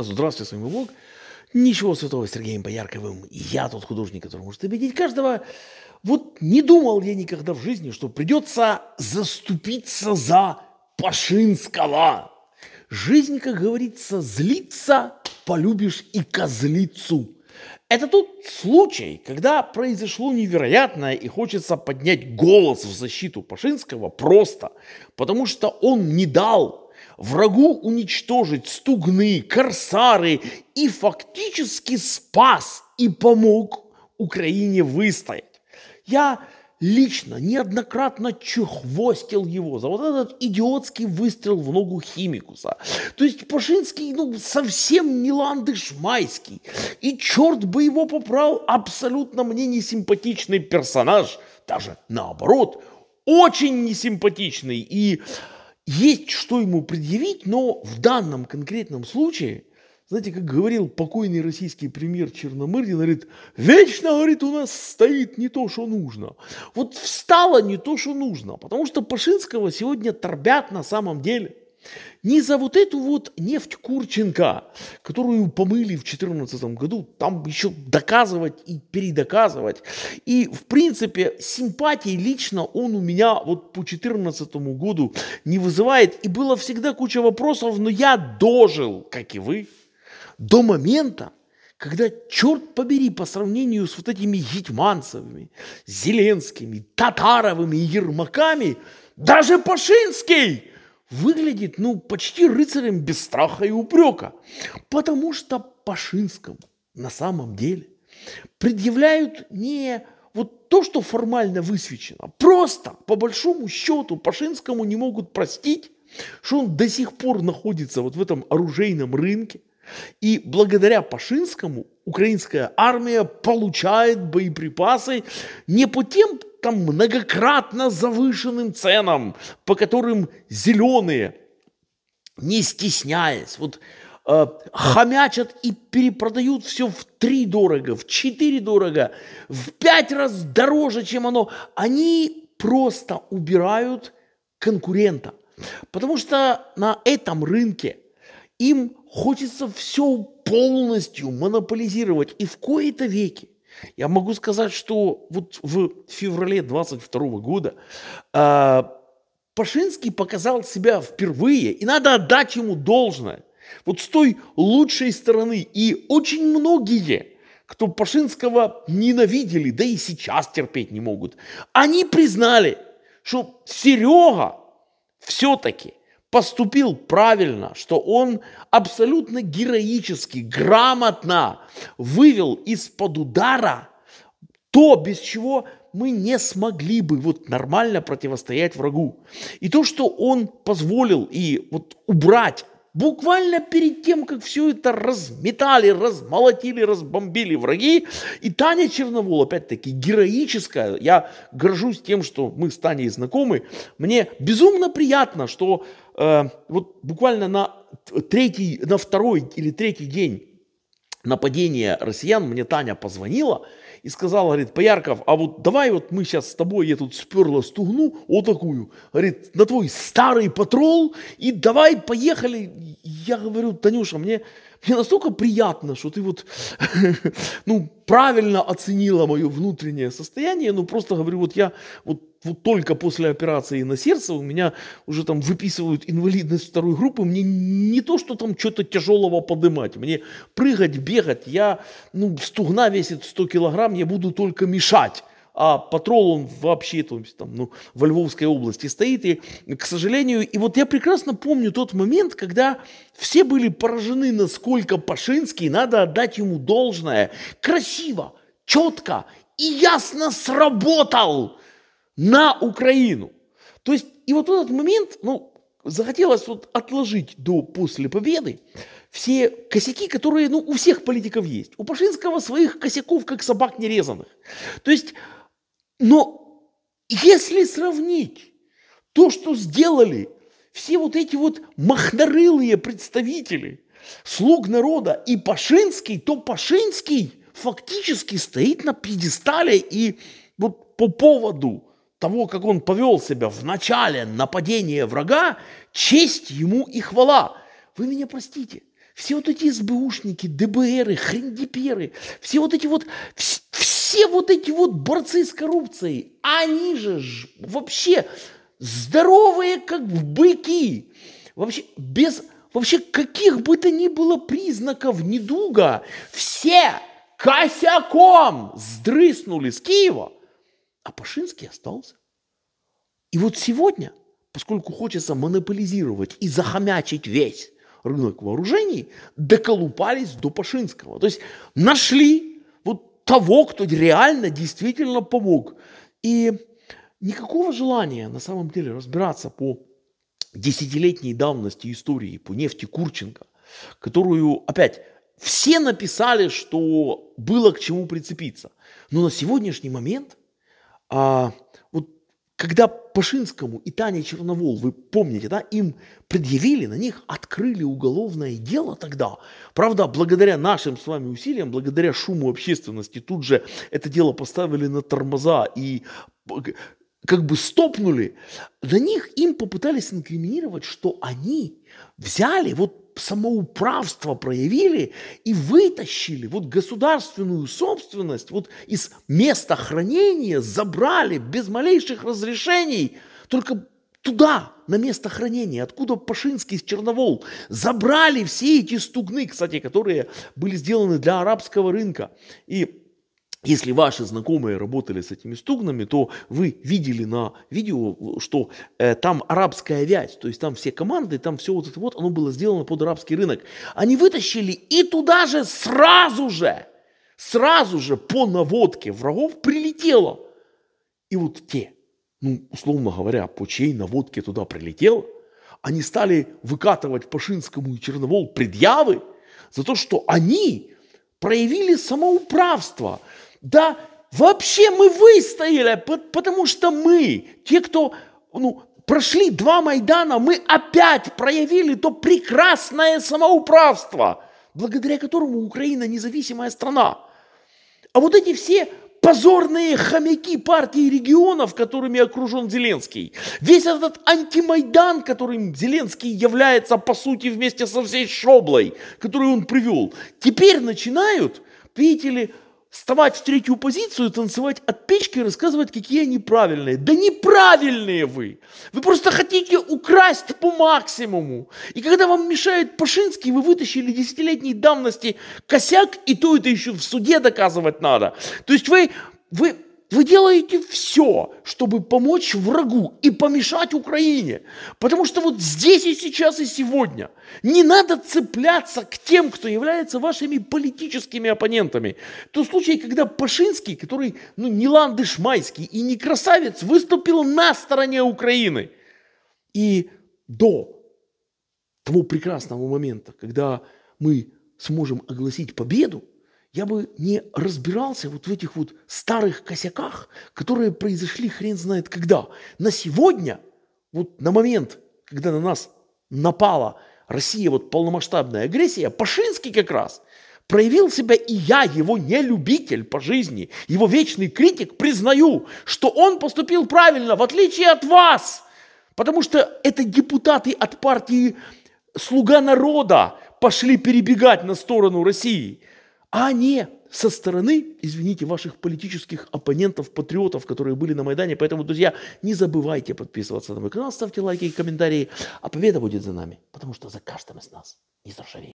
Здравствуйте, с вами Бог. Ничего святого с Сергеем Боярковым. Я тот художник, который может обидеть каждого. Вот не думал я никогда в жизни, что придется заступиться за Пашинского. Жизнь, как говорится, злится, полюбишь и козлицу. Это тот случай, когда произошло невероятное и хочется поднять голос в защиту Пашинского просто, потому что он не дал врагу уничтожить стугны, корсары и фактически спас и помог Украине выстоять. Я лично неоднократно чехвостил его за вот этот идиотский выстрел в ногу Химикуса. То есть Пашинский, ну, совсем не ландыш майский. И черт бы его поправил, абсолютно мне несимпатичный персонаж, даже наоборот, очень несимпатичный и есть что ему предъявить, но в данном конкретном случае, знаете, как говорил покойный российский премьер Черномырдин, говорит, вечно, говорит, у нас стоит не то, что нужно. Вот встало не то, что нужно, потому что Пашинского сегодня торбят на самом деле – не за вот эту вот нефть Курченко, которую помыли в 2014 году, там еще доказывать и передоказывать. И, в принципе, симпатии лично он у меня вот по 2014 году не вызывает. И было всегда куча вопросов, но я дожил, как и вы, до момента, когда, черт побери, по сравнению с вот этими Гетьманцевыми, Зеленскими, Татаровыми и Ермаками, даже Пашинский – выглядит, ну, почти рыцарем без страха и упрека, потому что Пашинскому на самом деле предъявляют не вот то, что формально высвечено, а просто, по большому счету, Пашинскому не могут простить, что он до сих пор находится вот в этом оружейном рынке, и благодаря Пашинскому украинская армия получает боеприпасы не по тем там многократно завышенным ценам, по которым зеленые, не стесняясь, вот э, хомячат и перепродают все в три дорого, в четыре дорого, в пять раз дороже, чем оно. Они просто убирают конкурента, потому что на этом рынке им хочется все полностью монополизировать и в кои-то веки я могу сказать, что вот в феврале 22 года э, Пашинский показал себя впервые, и надо отдать ему должное. Вот с той лучшей стороны, и очень многие, кто Пашинского ненавидели, да и сейчас терпеть не могут, они признали, что Серега все-таки поступил правильно, что он абсолютно героически, грамотно вывел из-под удара то, без чего мы не смогли бы вот нормально противостоять врагу. И то, что он позволил и вот убрать буквально перед тем, как все это разметали, размолотили, разбомбили враги. И Таня Черновол, опять-таки, героическая. Я горжусь тем, что мы с Таней знакомы. Мне безумно приятно, что э, вот буквально на третий, на второй или третий день нападения россиян мне Таня позвонила – и сказал, говорит, Поярков, а вот давай вот мы сейчас с тобой, я тут сперла стугну, вот такую, говорит, на твой старый патрол, и давай поехали. Я говорю, Танюша, мне, мне настолько приятно, что ты вот, ну, правильно оценила мое внутреннее состояние, ну, просто говорю, вот я вот вот только после операции на сердце у меня уже там выписывают инвалидность второй группы, мне не то, что там что-то тяжелого поднимать, мне прыгать, бегать, я, ну, стугна весит 100 килограмм, я буду только мешать а патрол он вообще то есть, там, ну, во Львовской области стоит. И, к сожалению, и вот я прекрасно помню тот момент, когда все были поражены, насколько Пашинский, надо отдать ему должное, красиво, четко и ясно сработал на Украину. То есть, и вот этот момент, ну, захотелось вот отложить до после победы все косяки, которые, ну, у всех политиков есть. У Пашинского своих косяков, как собак нерезанных. То есть, но если сравнить то, что сделали все вот эти вот махнарылые представители слуг народа и Пашинский, то Пашинский фактически стоит на пьедестале и вот по поводу того, как он повел себя в начале нападения врага, честь ему и хвала. Вы меня простите. Все вот эти СБУшники, ДБРы, хрендиперы, все вот эти вот, все вот эти вот борцы с коррупцией, они же вообще здоровые, как быки. Вообще без вообще каких бы то ни было признаков недуга, все косяком сдрыснули с Киева – а Пашинский остался. И вот сегодня, поскольку хочется монополизировать и захомячить весь рынок вооружений, доколупались до Пашинского. То есть нашли вот того, кто реально действительно помог. И никакого желания на самом деле разбираться по десятилетней давности истории по нефти Курченко, которую, опять, все написали, что было к чему прицепиться. Но на сегодняшний момент – а, вот когда Пашинскому и Тане Черновол, вы помните, да, им предъявили, на них открыли уголовное дело тогда. Правда, благодаря нашим с вами усилиям, благодаря шуму общественности, тут же это дело поставили на тормоза и как бы стопнули. На них им попытались инкриминировать, что они взяли вот самоуправство проявили и вытащили вот государственную собственность вот из места хранения, забрали без малейших разрешений, только туда, на место хранения, откуда Пашинский с Черновол забрали все эти стугны, кстати, которые были сделаны для арабского рынка. И если ваши знакомые работали с этими стугнами, то вы видели на видео, что э, там арабская вязь, то есть там все команды, там все вот это вот, оно было сделано под арабский рынок. Они вытащили и туда же сразу же, сразу же по наводке врагов прилетело. И вот те, ну, условно говоря, по чьей наводке туда прилетело, они стали выкатывать Пашинскому и Черновол предъявы за то, что они проявили самоуправство – да, вообще мы выстояли, потому что мы, те, кто ну, прошли два Майдана, мы опять проявили то прекрасное самоуправство, благодаря которому Украина независимая страна. А вот эти все позорные хомяки партии регионов, которыми окружен Зеленский. Весь этот антимайдан, которым Зеленский является, по сути, вместе со всей шоблой, которую он привел, теперь начинают, видите ли, вставать в третью позицию, танцевать от печки и рассказывать, какие они правильные. Да неправильные вы! Вы просто хотите украсть по максимуму. И когда вам мешает Пашинский, вы вытащили десятилетней давности косяк, и то это еще в суде доказывать надо. То есть вы, вы вы делаете все, чтобы помочь врагу и помешать Украине. Потому что вот здесь и сейчас и сегодня не надо цепляться к тем, кто является вашими политическими оппонентами. То случай, когда Пашинский, который ну, не ландыш майский и не красавец, выступил на стороне Украины. И до того прекрасного момента, когда мы сможем огласить победу, я бы не разбирался вот в этих вот старых косяках, которые произошли хрен знает когда. На сегодня, вот на момент, когда на нас напала Россия, вот полномасштабная агрессия, Пашинский как раз проявил себя, и я, его не любитель по жизни, его вечный критик, признаю, что он поступил правильно, в отличие от вас, потому что это депутаты от партии «Слуга народа» пошли перебегать на сторону России – а не со стороны, извините, ваших политических оппонентов, патриотов, которые были на Майдане. Поэтому, друзья, не забывайте подписываться на мой канал, ставьте лайки и комментарии. А победа будет за нами, потому что за каждым из нас не заржавеет.